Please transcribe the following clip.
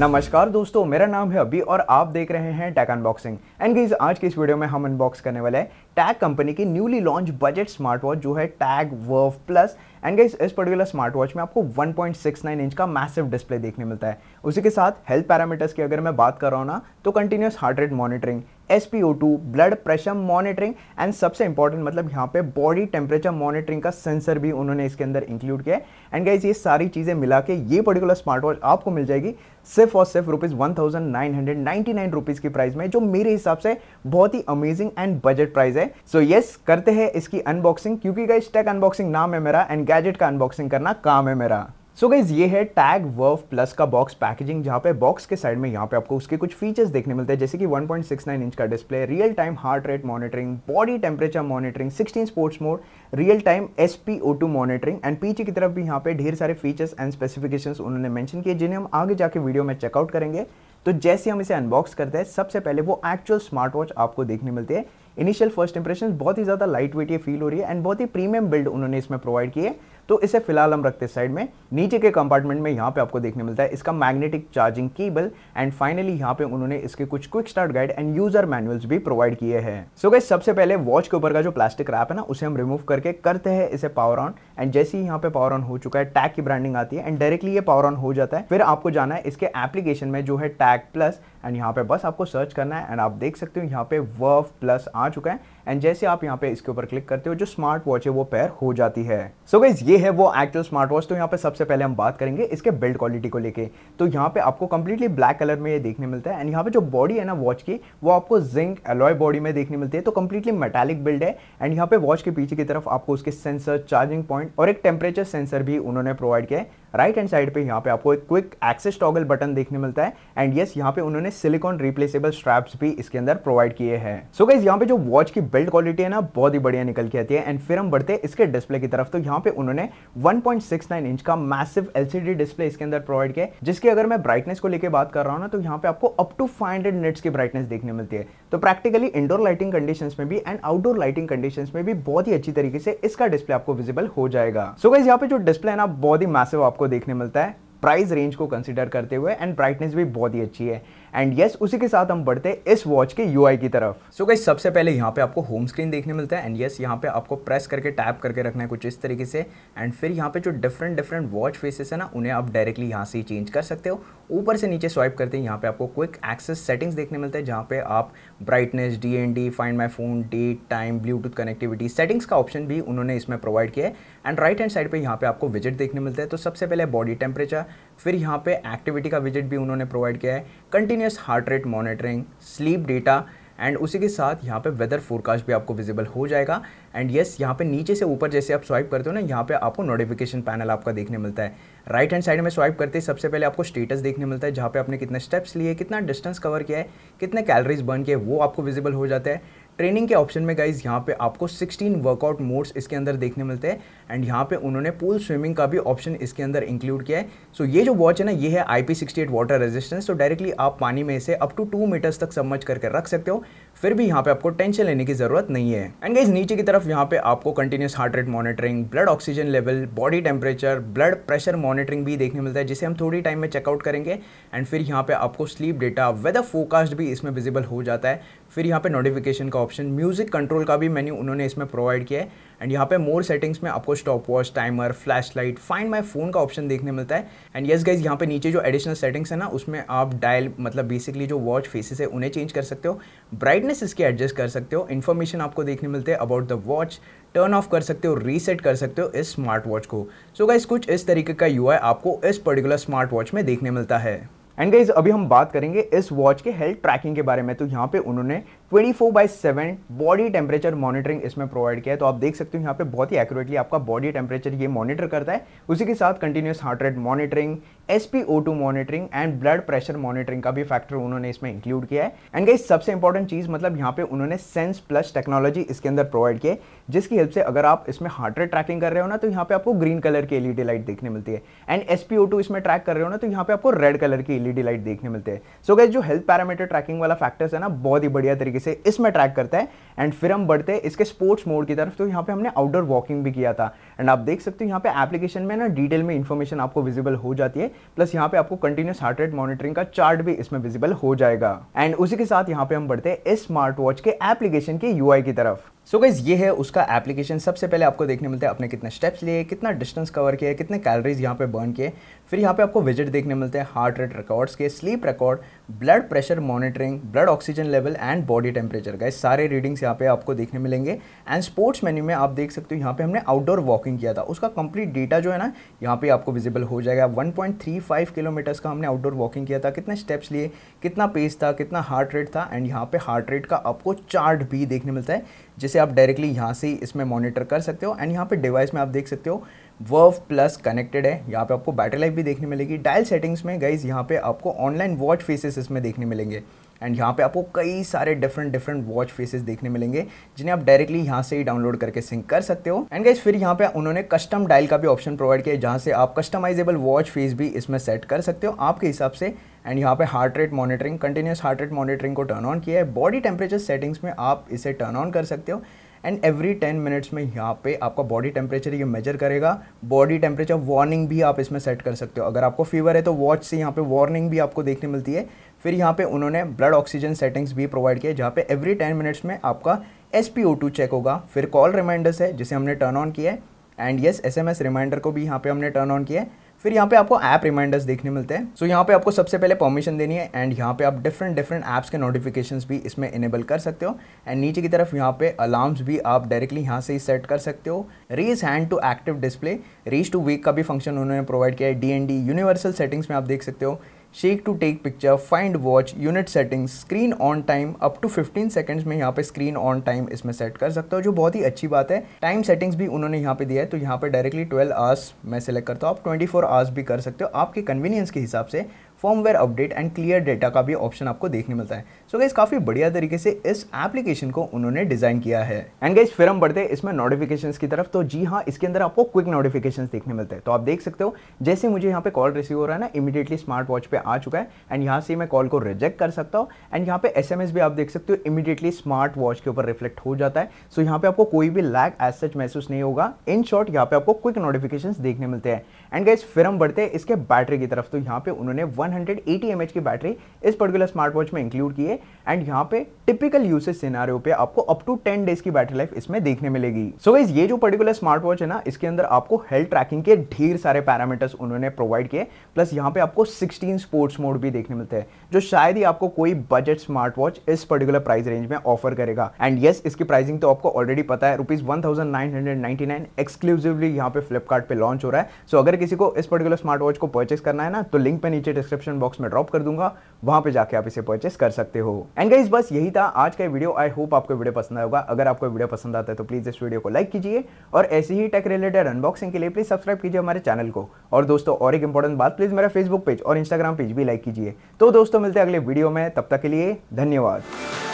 नमस्कार दोस्तों मेरा नाम है अभी और आप देख रहे हैं टैक अनबॉक्सिंग एंड गीज आज के इस वीडियो में हम अनबॉक्स करने वाले हैं टैग कंपनी की newly launch budget smart watch जो है Tag Verve plus and guys इस पर्टिकुलर स्मार्ट वॉच में आपको 1.69 इंच का मैसिव डिस्प्ले देखने मिलता है उसी के साथ हेल्थ पैरामीटर्स की अगर मैं बात कर रहा हूँ ना तो continuous heart rate monitoring as blood pressure monitoring and सबसे इंपॉर्टेंट मतलब यहाँ पे बॉडी टेम्परेचर मॉनिटरिंग का सेंसर भी उन्होंने इसके अंदर इंक्लूड किया है एंड गाइज ये सारी चीज़ें मिला के ये पर्टिकुलर स्मार्ट वॉच आपको मिल जाएगी सिर्फ और सिर्फ rupees one thousand nine hundred ninety nine rupees की प्राइस में जो मेरे हिसाब से बहुत ही अमेजिंग एंड बजट प्राइस है सो so, यस yes, करते हैं इसकी अनबॉक्सिंग क्योंकि गाइस टैग अनबॉक्सिंग नाम है मेरा एंड गैजेट का अनबॉक्सिंग करना काम है मेरा सो so गाइज ये है टैग वर्फ प्लस का बॉक्स पैकेजिंग जहाँ पे बॉक्स के साइड में यहाँ पे आपको उसके कुछ फीचर्स देखने मिलते हैं जैसे कि 1.69 इंच का display real time heart rate monitoring body temperature monitoring 16 sports mode real time S P O two monitoring and पीछे की तरफ भी यहाँ पे ढेर सारे फीचर्स एंड स्पेसिफिकेशन उन्होंने मैंशन किए जिन्हें हम आगे जाके वीडियो में चेकआउट करेंगे तो जैसे हम इसे अनबॉक्स करते हैं सबसे पहले वो एक्चुअल स्मार्ट वॉच आपको देखने मिलती है इनिशियल फर्स्ट इंप्रेशन बहुत ही ज़्यादा लाइट वेट ये फील हो रही है एंड बहुत ही प्रीमियम बिल्ड उन्होंने इसमें प्रोवाइड किए तो इसे फिलहाल हम रखते साइड में नीचे के कंपार्टमेंट में यहाँ पे आपको देखने मिलता है इसका magnetic charging cable and finally यहाँ पे उन्होंने इसके कुछ quick start guide and user manuals भी प्रोवाइड किए हैं सो गई सबसे पहले वॉच के ऊपर का जो प्लास्टिक रैप है ना उसे हम रिमूव करके करते हैं इसे पावर ऑन एंड जैसे ही यहाँ पे पावर ऑन हो चुका है टैग की ब्रांडिंग आती है एंड डायरेक्टली ये पावर ऑन हो जाता है फिर आपको जाना है इसके एप्लीकेशन में जो है टैग प्लस एंड यहाँ पे बस आपको सर्च करना है एंड आप देख सकते हो यहाँ पे वर्फ प्लस आ चुका है एंड जैसे आप यहाँ पे इसके ऊपर क्लिक करते हो जो स्मार्ट वॉच है वो पैर हो जाती है सो so गाइज ये है वो एक्टल स्मार्ट वॉच तो यहाँ पे सबसे पहले हम बात करेंगे इसके बिल्ड क्वालिटी को लेके तो यहाँ पे आपको कंप्लीटली ब्लैक कलर में ये देखने मिलता है एंड यहाँ पे जो बॉडी है ना वॉच की वो आपको जिंक एलॉय बॉडी में देखने मिलती है तो कंप्लीटली मेटालिक बिल्ड है एंड यहाँ पे वॉच के पीछे की तरफ आपको उसके सेंसर चार्जिंग पॉइंट और एक टेम्परेचर सेंसर भी उन्होंने प्रोवाइड किया है राइट हैंड साइड पे यहाँ पे आपको एक क्विक एक्सेस टॉगल बटन देखने मिलता है एंड यस yes, यहाँ पे उन्होंने सिलिकॉन रिप्लेसेबल स्ट्रैप्स भी इसके अंदर प्रोवाइड किए हैं सो गाइज यहाँ पे जो वॉच की बिल्ड क्वालिटी है ना बहुत ही बढ़िया निकल के आती है एंड फिर हम बढ़ते हैं इसके डिस्प्ले की तरफ तो यहाँ पे उन्होंने 1.69 इंच का मैसिव एलसीडी डिस्प्ले इसके अंदर प्रोवाइड किया जिसकी अगर मैं ब्राइटनेस को लेकर बात कर रहा हूँ ना तो यहाँ पे आपको अप टू फाइव हंड्रेड की ब्राइटनेस देखने मिलती है तो प्रैक्टिकली इंडोर लाइटिंग कंडीशन में भी एंड आउटडोर लाइटिंग कंडीशन में भी बहुत ही अच्छी तरीके से इसका डिस्प्ले आपको विजिबल हो जाएगा सो गाइज यहाँ पे जो डिस्प्ले है ना बहुत ही मैसिव आपको देखने मिलता है प्राइस रेंज को कंसिडर करते हुए एंड ब्राइटनेस भी बहुत ही अच्छी है एंड यस yes, उसी के साथ हम बढ़ते हैं इस वॉच के यू की तरफ सो so सबसे पहले यहाँ पे आपको होम स्क्रीन देखने मिलता है एंड यस yes, यहाँ पे आपको प्रेस करके टैप करके रखना है कुछ इस तरीके से एंड फिर यहाँ पे जो डिफरेंट डिफरेंट वॉच फेसेस है ना उन्हें आप डायरेक्टली यहाँ से ही चेंज कर सकते हो ऊपर से नीचे स्वाइप करते हैं यहाँ पे आपको क्विक एक्सेस सेटिंग्स देखने मिलते हैं जहाँ पे आप brightness D N D find my phone date time Bluetooth connectivity settings का ऑप्शन भी उन्होंने इसमें प्रोवाइड किया है एंड राइट हैंड साइड पे यहाँ पे आपको विजिट देखने मिलते हैं तो सबसे पहले बॉडी टेम्परेचर फिर यहाँ पे एक्टिविटी का विजिट भी उन्होंने प्रोवाइड किया है continuous heart rate monitoring sleep data and उसी के साथ यहाँ पे वेदर फोरकास्ट भी आपको विजिबल हो जाएगा एंड येस yes, यहाँ पे नीचे से ऊपर जैसे आप स्वाइप करते हो ना यहाँ पे आपको नोटिफिकेशन पैनल आपका देखने मिलता है राइट हैंड साइड में स्वाइप करते ही सबसे पहले आपको स्टेटस देखने मिलता है जहाँ पे आपने कितने स्टेप्स लिए कितना डिस्टेंस कवर किया है कितने कैलरीज बर्न किए वो आपको विजिबल हो जाता है ट्रेनिंग के ऑप्शन में गाइज यहाँ पे आपको 16 वर्कआउट मोड्स इसके अंदर देखने मिलते हैं एंड यहाँ पे उन्होंने पूल स्विमिंग का भी ऑप्शन इसके अंदर इंक्लूड किया है सो so, ये जो वॉच है ना ये है आई पी वाटर रेजिस्टेंस तो डायरेक्टली आप पानी में इसे अप टू टू मीटर्स तक समझ करके रख सकते हो फिर भी यहाँ पे आपको टेंशन लेने की जरूरत नहीं है एंड गाइज नीचे की तरफ यहाँ पे आपको continuous heart rate monitoring blood oxygen level body temperature blood pressure monitoring भी देखने मिलता है जिसे हम थोड़ी टाइम में चेकआउट करेंगे एंड फिर यहाँ पे आपको स्लीप डेटा वेदर फोकास्ट भी इसमें विजिबल हो जाता है फिर यहाँ पे नोटिफिकेशन का ऑप्शन म्यूज़िक कंट्रोल का भी मेन्यू उन्होंने इसमें प्रोवाइड किया है एंड यहाँ पे मोर सेटिंग्स में आपको stopwatch timer flashlight find my phone का ऑप्शन देखने मिलता है एंड येस गाइज यहाँ पे नीचे जो एडिशनल सेटिंग्स है ना उसमें आप डायल मतलब बेसिकली जो वॉच फेसेस है उन्हें चेंज कर सकते हो ब्राइटनेस इसकी एडजस्ट कर सकते हो इन्फॉर्मेशन आपको देखने मिलते हैं about the watch turn off कर सकते हो रीसेट कर सकते हो इस स्मार्ट वॉच को सो so गाइज कुछ इस तरीके का यू आपको इस पर्टिकुलर स्मार्ट वॉच में देखने मिलता है एंड गाइज अभी हम बात करेंगे इस वॉच के हेल्थ ट्रैकिंग के बारे में तो यहाँ पे उन्होंने twenty four by seven body temperature monitoring इसमें प्रोवाइड किया है तो आप देख सकते हो यहाँ पे बहुत ही एक्यूरेटली आपका बॉडी टेम्परेचर ये मॉनिटर करता है उसी के साथ continuous heart rate monitoring S P O two monitoring and blood pressure monitoring का भी फैक्टर उन्होंने इसमें इंक्लूड किया है एंड गई सबसे इंपॉर्टेंट चीज़ मतलब यहाँ पे उन्होंने सेंस प्लस टेक्नोलॉजी इसके अंदर प्रोवाइड किए जिसकी हेल्प से अगर आप इसमें हार्ट रेट ट्रैकिंग कर रहे हो ना तो यहाँ पे आपको ग्रीन कलर की एलईडी लाइट देखने मिलती है and S P O two इसमें ट्रैक कर रहे हो ना तो यहाँ पे आपको रेड कलर की एलईडी लाइट देखने मिलती है सो so जो हेल्थ पैरामीटर ट्रैकिंग वाला फैक्टर्स है ना बहुत ही बढ़िया तरीके तरीके से इसमें ट्रैक करता है एंड फिर हम बढ़ते हैं इसके स्पोर्ट्स मोड की तरफ तो यहाँ पे हमने आउटडोर वॉकिंग भी किया था एंड आप देख सकते हो यहाँ पे एप्लीकेशन में ना डिटेल में इन्फॉर्मेशन आपको विजिबल हो जाती है प्लस यहाँ पे आपको कंटिन्यूस हार्ट रेट मॉनिटरिंग का चार्ट भी इसमें विजिबल हो जाएगा एंड उसी के साथ यहाँ पे हम बढ़ते हैं इस स्मार्ट वॉच के एप्लीकेशन के यू की तरफ सो so गाइज़ ये है उसका एप्लीकेशन सबसे पहले आपको देखने मिलता है आपने कितने स्टेप्स लिए कितना डिस्टेंस कवर किया कितने कैलोरीज यहाँ पे बर्न किए फिर यहाँ पे आपको विजिट देखने मिलते हैं हार्ट रेट रिकॉर्ड्स के sleep record blood pressure monitoring blood oxygen level and body temperature guys सारे रीडिंग्स यहाँ पे आपको देखने मिलेंगे एंड स्पोर्ट्स मेन्यू में आप देख सकते हो यहाँ पे हमने आउटडोर वॉकिंग किया था उसका कंप्लीट डेटा जो है ना यहाँ पे आपको विजिबल हो जाएगा वन किलोमीटर्स का हमने आउटडोर वॉकिंग किया था कितने स्टेप्स लिए कितना पेस था कितना हार्ट रेट था एंड यहाँ पे हार्ट रेट का आपको चार्ट भी देखने मिलता है जिसे से आप डायरेक्टली यहाँ से इसमें मॉनिटर कर सकते हो एंड यहाँ पे डिवाइस में आप देख सकते हो वर्व प्लस कनेक्टेड है यहाँ पे आपको बैटरी लाइफ भी देखने मिलेगी डायल सेटिंग्स में गाइज यहाँ पे आपको ऑनलाइन वॉच फेसेस इसमें देखने मिलेंगे एंड यहाँ पे आपको कई सारे डिफरेंट डिफरेंट वॉच फेसेस देखने मिलेंगे जिन्हें आप डायरेक्टली यहाँ से ही डाउनलोड करके सिंक कर सकते हो एंड गाइज फिर यहाँ पे उन्होंने कस्टम डायल का भी ऑप्शन प्रोवाइड किया जहाँ से आप कस्टमाइजेबल वॉच फेस भी इसमें सेट कर सकते हो आपके हिसाब से एंड यहाँ पे heart rate monitoring continuous heart rate monitoring को टर्न ऑन किया है बॉडी टेम्परेचर सेटिंग्स में आप इसे टर्न ऑन कर सकते हो एंड एवरी टेन मिनट्स में यहाँ पे आपका बॉडी टेम्परेचर ये मेजर करेगा बॉडी टेम्परेचर वार्निंग भी आप इसमें सेट कर सकते हो अगर आपको फीवर है तो वॉच से यहाँ पे वार्निंग भी आपको देखने मिलती है फिर यहाँ पे उन्होंने ब्लड ऑक्सीजन सेटिंग्स भी प्रोवाइड किए जहाँ पे एवरी टेन मिनट्स में आपका एस चेक होगा फिर कॉल रिमाइंडर्स है जिसे हमने टर्न ऑन किया है and yes S M S reminder को भी यहाँ पे हमने टर्न ऑन किया है फिर यहाँ पे आपको ऐप रिमाइंडर्स देखने मिलते हैं सो so, यहाँ पे आपको सबसे पहले परमिशन देनी है एंड यहाँ पे आप डिफरेंट डिफरेंट ऐप्स के नोटिफिकेशंस भी इसमें इनेबल कर सकते हो एंड नीचे की तरफ यहाँ पे अलार्म्स भी आप डायरेक्टली यहाँ से ही सेट कर सकते हो raise hand to active display raise to wake का भी फंक्शन उन्होंने प्रोवाइड किया है D N D universal settings में आप देख सकते हो shake to take picture find watch unit settings screen on time up to 15 seconds में यहाँ पे स्क्रीन ऑन टाइम इसमें सेट कर सकते हो जो बहुत ही अच्छी बात है टाइम सेटिंग्स भी उन्होंने यहाँ पे दिया है तो यहाँ पे डायरेक्टली 12 आवर्स मैं सेलेक्ट करता हूँ आप 24 आवर्स भी कर सकते हो आपके कन्वीनियंस के हिसाब से firmware update and clear data का भी ऑप्शन आपको देखने मिलता है सो so गाइज काफ़ी बढ़िया तरीके से इस एप्लीकेशन को उन्होंने डिज़ाइन किया है एंड गाइज फिर हम बढ़ते हैं इसमें नोटिफिकेशन की तरफ तो जी हाँ इसके अंदर आपको क्विक नोटिफिकेशन देखने मिलते हैं तो आप देख सकते हो जैसे मुझे यहाँ पे कॉल रिसीव हो रहा है ना इमीडिएटली स्मार्ट वॉच पे आ चुका है एंड यहाँ से मैं कॉल को रिजेक्ट कर सकता हूँ एंड यहाँ पे एस भी आप देख सकते हो इमीडिएटली स्मार्ट वॉच के ऊपर रिफ्लेक्ट हो जाता है सो so यहाँ पे आपको कोई भी लैक एज सच महसूस नहीं होगा इन शॉर्ट यहाँ पे आपको क्विक नोटिफिकेशन देखने मिलते हैं एंड गाइज फिर हम बढ़ते हैं इसके बैटरी की तरफ तो यहाँ पे उन्होंने वन 180 mAh की बैटरी इस पर्टिकुलर स्मार्ट वॉच में इंक्लूड की है एंड यहाँ पे टिपिकल यूसेज सिनारियों पे आपको अप टू 10 डेज की बैटरी लाइफ इसमें देखने मिलेगी सो so guys, ये जो पर्टिकुलर स्मार्ट वॉच है ना इसके अंदर आपको हेल्थ ट्रैकिंग के ढेर सारे पैरामीटर्स उन्होंने प्रोवाइड किए प्लस यहाँ पे आपको 16 स्पोर्ट्स मोड भी देखने मिलते हैं जो शायद ही आपको कोई बजट स्मार्ट वॉच इस पर्टिकुलर प्राइस रेंज में ऑफर करेगा एंड येस yes, इसकी प्राइसिंग तो आपको ऑलरेडी पता है रुपीज एक्सक्लूसिवली यहाँ पे फ्लिपकार्ट लॉन्च हो रहा है सो so, अगर किसी को इस पर्टिकुलर स्मार्ट वॉच को परचेस करना है ना तो लिंक पे नीचे डिस्क्रिप्शन डिस्क्रिप्शन बॉक्स में ड्रॉप कर दूंगा वहां पे जाके आप इसे परचेस कर सकते हो एंड गाइज बस यही था आज का वीडियो आई होप आपको वीडियो पसंद आया होगा अगर आपको वीडियो पसंद आता है तो प्लीज़ इस वीडियो को लाइक कीजिए और ऐसे ही टेक रिलेटेड अनबॉक्सिंग के लिए प्लीज़ सब्सक्राइब कीजिए हमारे चैनल को और दोस्तों और एक इंपॉर्टेंट बात प्लीज़ मेरा फेसबुक पेज और इंस्टाग्राम पेज भी लाइक कीजिए तो दोस्तों मिलते हैं अगले वीडियो में तब तक के लिए धन्यवाद